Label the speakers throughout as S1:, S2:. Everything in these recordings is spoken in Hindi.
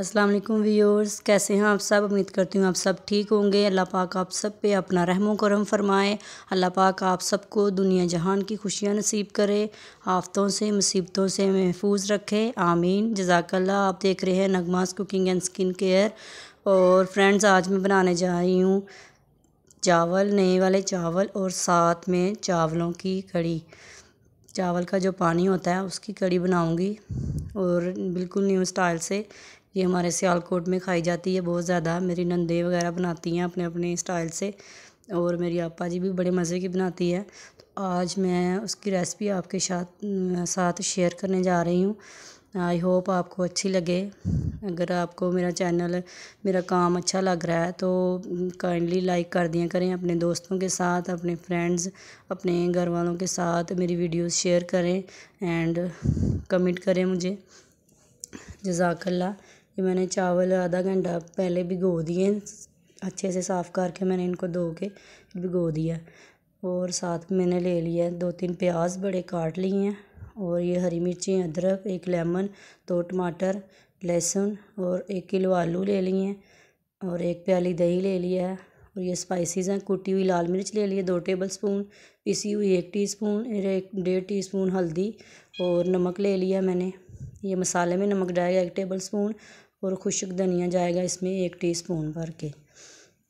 S1: अस्सलाम वालेकुम व्यूअर्स कैसे हैं आप सब उम्मीद करती हूँ आप सब ठीक होंगे अल्लाह पाक आप सब पे अपना रहम करम फरमाए अल्लाह पाक आप सबको दुनिया जहान की खुशियाँ नसीब करे आफ़तों से मुसीबतों से महफूज रखे आमीन जजाकल्ला आप देख रहे हैं नगमास कुकिंग एंड स्किन केयर और फ्रेंड्स आज मैं बनाने जा रही हूँ चावल नए वाले चावल और साथ में चावलों की कड़ी चावल का जो पानी होता है उसकी कड़ी बनाऊंगी और बिल्कुल न्यू स्टाइल से ये हमारे सियालकोट में खाई जाती है बहुत ज़्यादा मेरी नंदे वगैरह बनाती हैं अपने अपने स्टाइल से और मेरी आपा जी भी बड़े मज़े की बनाती है तो आज मैं उसकी रेसिपी आपके साथ साथ शेयर करने जा रही हूँ आई होप आपको अच्छी लगे अगर आपको मेरा चैनल मेरा काम अच्छा लग रहा है तो काइंडली लाइक कर दिया करें अपने दोस्तों के साथ अपने फ्रेंड्स अपने घर वालों के साथ मेरी वीडियोस शेयर करें एंड कमेंट करें मुझे जजाकल्ला ये मैंने चावल आधा घंटा पहले भिगो दिए अच्छे से साफ़ करके मैंने इनको धो के भिगो दिया और साथ में मैंने ले लिया दो तीन प्याज बड़े काट लिए हैं और ये हरी मिर्ची अदरक एक लेमन दो टमाटर लहसुन और एक किलो आलू ले लिए हैं और एक प्याली दही ले लिया है और ये स्पाइसेस हैं कुटी हुई लाल मिर्च ले लिए दो टेबल स्पून पिसी हुई एक टी स्पून एक डेढ़ टी स्पून हल्दी और नमक ले लिया मैंने ये मसाले में नमक जाएगा एक टेबल स्पून और खुश्क धनिया जाएगा इसमें एक टीस्पून भर के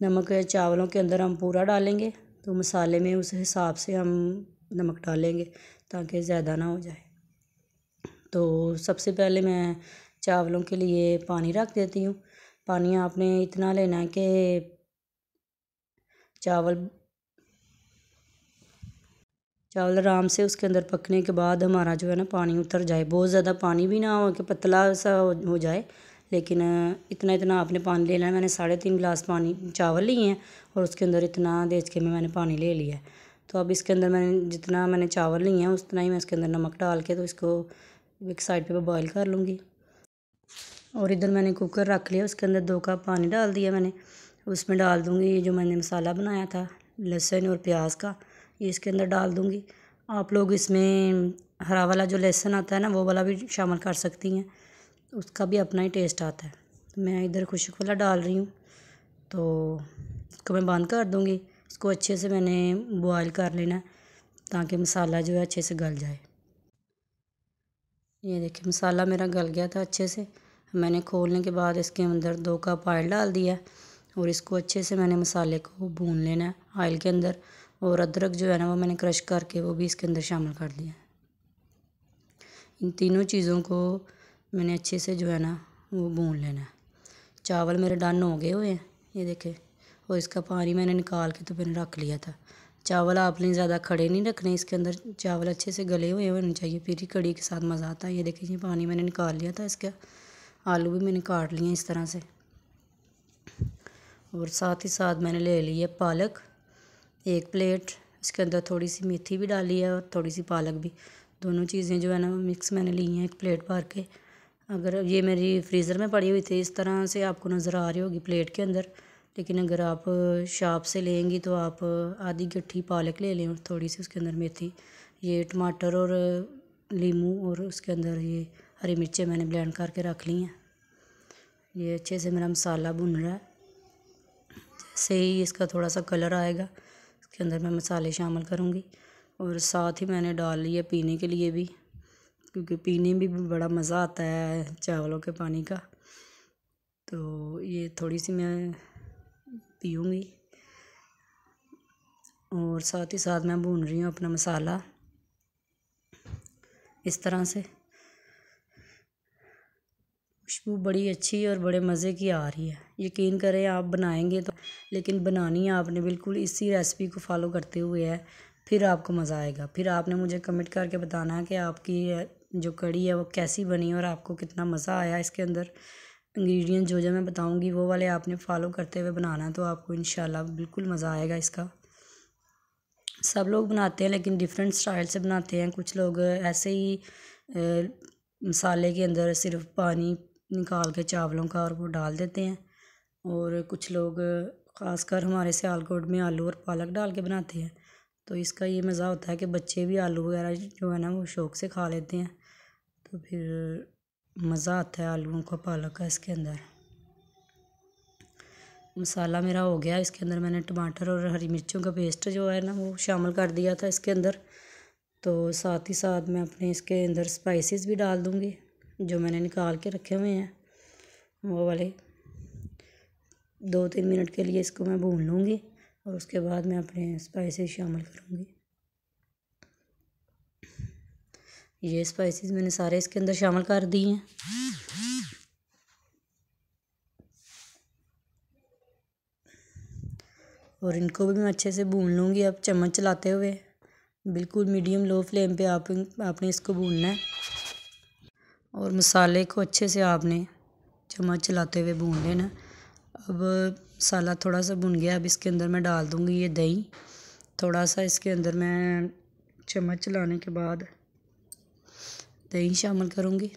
S1: नमक चावलों के अंदर हम पूरा डालेंगे तो मसाले में उस हिसाब से हम नमक डालेंगे ताकि ज़्यादा ना हो जाए तो सबसे पहले मैं चावलों के लिए पानी रख देती हूँ पानी आपने इतना लेना है कि चावल चावल आराम से उसके अंदर पकने के बाद हमारा जो है ना पानी उतर जाए बहुत ज़्यादा पानी भी ना हो कि पतला सा हो जाए लेकिन इतना इतना आपने पानी ले है मैंने साढ़े तीन गिलास पानी चावल लिए हैं और उसके अंदर इतना के में मैंने पानी ले लिया है तो अब इसके अंदर मैंने जितना मैंने चावल लिए हैं उतना ही मैं इसके अंदर नमक डाल के तो इसको एक साइड पर बॉयल कर लूँगी और इधर मैंने कुकर रख लिया उसके अंदर दो कप पानी डाल दिया मैंने उसमें डाल दूँगी ये जो मैंने मसाला बनाया था लहसुन और प्याज का ये इसके अंदर डाल दूँगी आप लोग इसमें हरा वाला जो लहसुन आता है ना वो वाला भी शामिल कर सकती हैं उसका भी अपना ही टेस्ट आता है मैं इधर खुशक वाला डाल रही हूँ तो इसको मैं बंद कर दूँगी इसको अच्छे से मैंने बॉयल कर लेना है ताकि मसाला जो है अच्छे से गल जाए ये देखिए मसाला मेरा गल गया था अच्छे से मैंने खोलने के बाद इसके अंदर दो कप ऑयल डाल दिया और इसको अच्छे से मैंने मसाले को भून लेना है ऑयल के अंदर और अदरक जो है ना वो मैंने क्रश करके वो भी इसके अंदर शामिल कर दिया इन तीनों चीज़ों को मैंने अच्छे से जो है ना वो भून लेना है चावल मेरे डन हो गए हुए हैं ये देखे और इसका पानी मैंने निकाल के तो मैंने रख लिया था चावल आपने ज़्यादा खड़े नहीं रखने इसके अंदर चावल अच्छे से गले हुए होने चाहिए फिर ही कड़ी के साथ मज़ा आता है ये देखे ये पानी मैंने निकाल लिया था इसका आलू भी मैंने काट लिए इस तरह से और साथ ही साथ मैंने ले लिया है पालक एक प्लेट इसके अंदर थोड़ी सी मेथी भी डाली है और थोड़ी सी पालक भी दोनों चीज़ें जो है ना मिक्स मैंने ली हैं एक प्लेट भर के अगर ये मेरी फ्रीज़र में पड़ी हुई थी इस तरह से आपको नज़र आ रही होगी प्लेट के अंदर लेकिन अगर आप शॉप से लेंगी तो आप आधी गट्ठी पालक ले लें और थोड़ी सी उसके अंदर मेथी ये टमाटर और लीमू और उसके अंदर ये हरी मिर्चें मैंने ब्लेंड करके रख ली हैं ये अच्छे से मेरा मसाला भुन रहा है जैसे ही इसका थोड़ा सा कलर आएगा इसके अंदर मैं मसाले शामिल करूँगी और साथ ही मैंने डाल लिया पीने के लिए भी क्योंकि पीने में भी बड़ा मज़ा आता है चावलों के पानी का तो ये थोड़ी सी मैं पीऊँगी और साथ ही साथ मैं भून रही हूँ अपना मसाला इस तरह से खुशबू बड़ी अच्छी और बड़े मज़े की आ रही है यकीन करें आप बनाएंगे तो लेकिन बनानी है आपने बिल्कुल इसी रेसिपी को फॉलो करते हुए है फिर आपको मज़ा आएगा फिर आपने मुझे कमेंट करके बताना है कि आपकी जो कड़ी है वो कैसी बनी और आपको कितना मज़ा आया इसके अंदर इंग्रेडिएंट जो जो मैं बताऊंगी वो वाले आपने फॉलो करते हुए बनाना है तो आपको इन बिल्कुल मज़ा आएगा इसका सब लोग बनाते हैं लेकिन डिफरेंट स्टाइल से बनाते हैं कुछ लोग ऐसे ही मसाले के अंदर सिर्फ पानी निकाल के चावलों का और वो डाल देते हैं और कुछ लोग ख़ासकर हमारे सियालकोट में आलू और पालक डाल के बनाते हैं तो इसका ये मज़ा होता है कि बच्चे भी आलू वगैरह जो है ना वो शौक़ से खा लेते हैं तो फिर मज़ा आता है आलूओं का पालक का इसके अंदर मसाला मेरा हो गया इसके अंदर मैंने टमाटर और हरी मिर्चों का पेस्ट जो है ना वो शामिल कर दिया था इसके अंदर तो साथ ही साथ मैं अपने इसके अंदर स्पाइसेस भी डाल दूँगी जो मैंने निकाल के रखे हुए हैं वो वाले दो तीन मिनट के लिए इसको मैं भून लूँगी और उसके बाद मैं अपने स्पाइसेस शामिल करूँगी ये स्पाइसेस मैंने सारे इसके अंदर शामिल कर दिए हैं और इनको भी मैं अच्छे से भून लूँगी अब चम्मच चलाते हुए बिल्कुल मीडियम लो फ्लेम पे आप आपने इसको भूनना है और मसाले को अच्छे से आपने चम्मच चलाते हुए भून लेना अब मसाला थोड़ा सा भुन गया अब इसके अंदर मैं डाल दूँगी ये दही थोड़ा सा इसके अंदर मैं चम्मच चलाने के बाद दही शामिल करूँगी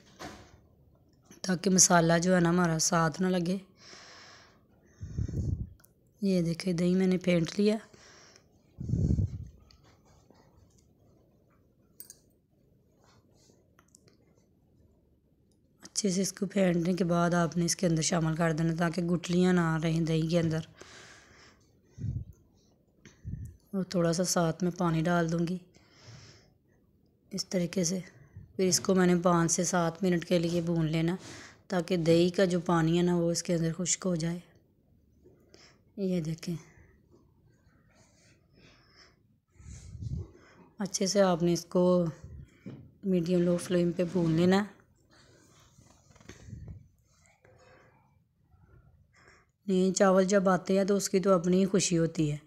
S1: ताकि मसाला जो है ना हमारा साथ ना लगे ये देखिए दही मैंने फेंट लिया अच्छे से इसको फेंटने के बाद आपने इसके अंदर शामिल कर देना ताकि गुटलियाँ ना रहें दही के अंदर और थोड़ा सा साथ में पानी डाल दूँगी इस तरीके से फिर इसको मैंने पाँच से सात मिनट के लिए भून लेना ताकि दही का जो पानी है ना वो इसके अंदर खुश्क हो जाए ये देखें अच्छे से आपने इसको मीडियम लो फ्लेम पे भून लेना नहीं चावल जब आते हैं तो उसकी तो अपनी ही खुशी होती है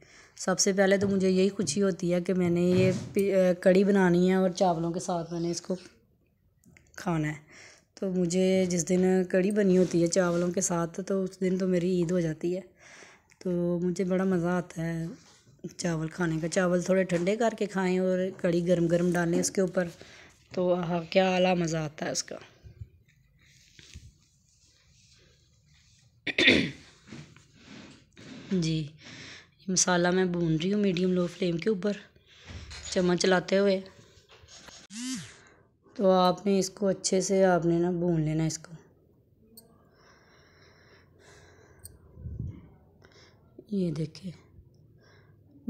S1: सबसे पहले तो मुझे यही खुशी होती है कि मैंने ये कड़ी बनानी है और चावलों के साथ मैंने इसको खाना है तो मुझे जिस दिन कड़ी बनी होती है चावलों के साथ तो उस दिन तो मेरी ईद हो जाती है तो मुझे बड़ा मज़ा आता है चावल खाने का चावल थोड़े ठंडे करके खाएं और कड़ी गरम गरम डालें उसके ऊपर तो हाँ क्या आला मज़ा आता है उसका जी मसाला मैं भून रही हूँ मीडियम लो फ्लेम के ऊपर चम्मच चलाते हुए तो आपने इसको अच्छे से आपने ना भून लेना इसको ये देखिए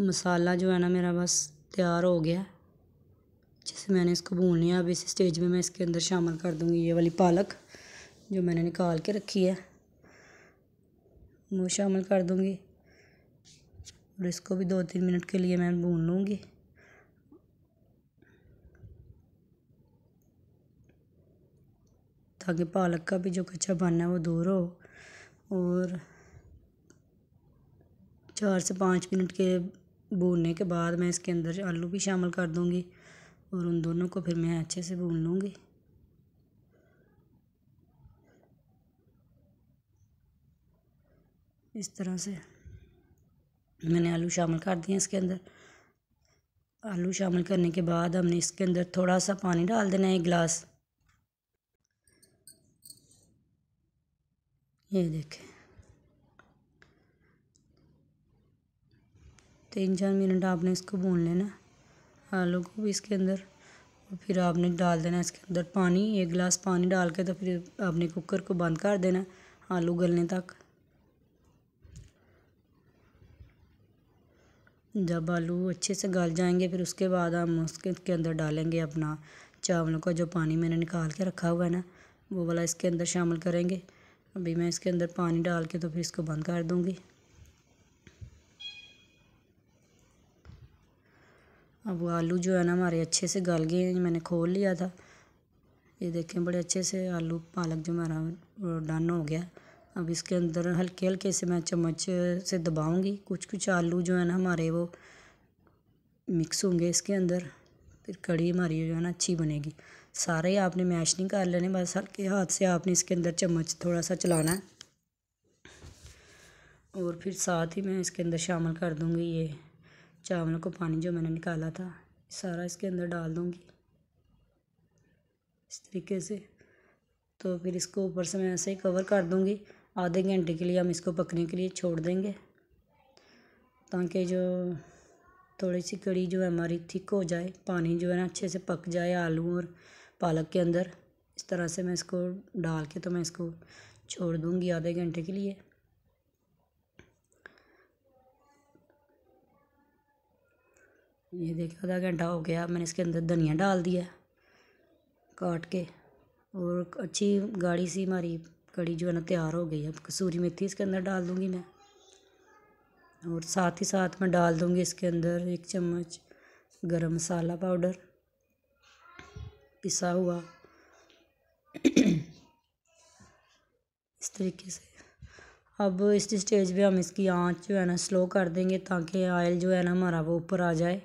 S1: मसाला जो है ना मेरा बस तैयार हो गया जैसे मैंने इसको भून लिया अब इस स्टेज में मैं इसके अंदर शामिल कर दूँगी ये वाली पालक जो मैंने निकाल के रखी है वो शामिल कर दूँगी और इसको भी दो तीन मिनट के लिए मैं भून लूँगी ताकि पालक का भी जो कच्चा बन है वो दूर हो और चार से पाँच मिनट के भूनने के बाद मैं इसके अंदर आलू भी शामिल कर दूँगी और उन दोनों को फिर मैं अच्छे से भून लूँगी इस तरह से मैंने आलू शामिल कर दिए इसके अंदर आलू शामिल करने के बाद हमने इसके अंदर थोड़ा सा पानी डाल देना है एक गिलास ये देखें तीन चार मिनट आपने इसको भून लेना आलू को भी इसके अंदर और फिर आपने डाल देना इसके अंदर पानी एक गिलास पानी डाल के तो फिर आपने कुकर को बंद कर देना आलू गलने तक जब आलू अच्छे से गल जाएंगे फिर उसके बाद हम उसके के अंदर डालेंगे अपना चावलों का जो पानी मैंने निकाल के रखा हुआ है ना वो वाला इसके अंदर शामिल करेंगे अभी मैं इसके अंदर पानी डाल के तो फिर इसको बंद कर दूँगी अब वो आलू जो है ना हमारे अच्छे से गल गए हैं मैंने खोल लिया था ये देखें बड़े अच्छे से आलू पालक जो हमारा डन हो गया अब इसके अंदर हल्के हल्के से मैं चम्मच से दबाऊंगी कुछ कुछ आलू जो है ना हमारे वो मिक्स होंगे इसके अंदर फिर कड़ी हमारी जो है ना अच्छी बनेगी सारे आपने मैश नहीं कर लेने बस हल्के हाथ से आपने इसके अंदर चम्मच थोड़ा सा चलाना है और फिर साथ ही मैं इसके अंदर शामिल कर दूँगी ये चावलों को पानी जो मैंने निकाला था सारा इसके अंदर डाल दूँगी इस तरीके से तो फिर इसको ऊपर से मैं ऐसे ही कवर कर दूँगी आधे घंटे के लिए हम इसको पकने के लिए छोड़ देंगे ताकि जो थोड़ी सी कड़ी जो है हमारी थिक हो जाए पानी जो है ना अच्छे से पक जाए आलू और पालक के अंदर इस तरह से मैं इसको डाल के तो मैं इसको छोड़ दूँगी आधे घंटे के लिए ये देखिए आधा घंटा हो गया मैंने इसके अंदर धनिया डाल दिया काट के और अच्छी गाढ़ी सी हमारी कड़ी जो है ना तैयार हो गई अब कसूरी मेथी इसके अंदर डाल दूँगी मैं और साथ ही साथ मैं डाल दूँगी इसके अंदर एक चम्मच गरम मसाला पाउडर पिसा हुआ इस तरीके से अब इस स्टेज पे हम इसकी आंच जो है ना स्लो कर देंगे ताकि ऑयल जो है ना हमारा वो ऊपर आ जाए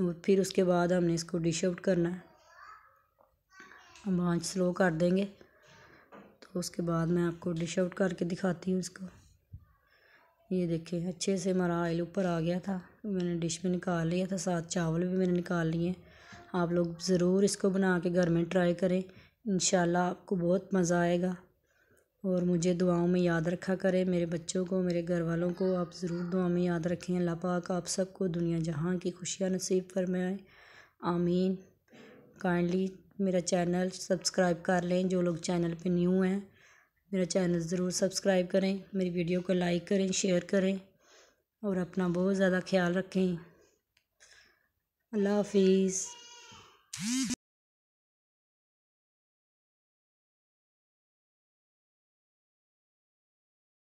S1: और फिर उसके बाद हमने इसको डिश आउट करना है हम आंच स्लो कर देंगे तो उसके बाद मैं आपको डिश आउट करके दिखाती हूँ इसको ये देखें अच्छे से हमारा ऑयल ऊपर आ गया था मैंने डिश में निकाल लिया था साथ चावल भी मैंने निकाल लिए आप लोग ज़रूर इसको बना के घर में ट्राई करें इन आपको बहुत मज़ा आएगा और मुझे दुआओं में याद रखा करें मेरे बच्चों को मेरे घर वालों को आप ज़रूर दुआ में याद रखें अल्लाह पाक आप सबको दुनिया जहाँ की खुशियाँ नसीब फरमाएँ आमीन काइंडली मेरा चैनल सब्सक्राइब कर लें जो लोग चैनल पे न्यू हैं मेरा चैनल ज़रूर सब्सक्राइब करें मेरी वीडियो को लाइक करें शेयर करें और अपना बहुत ज़्यादा ख्याल रखें अल्लाह हाफिज़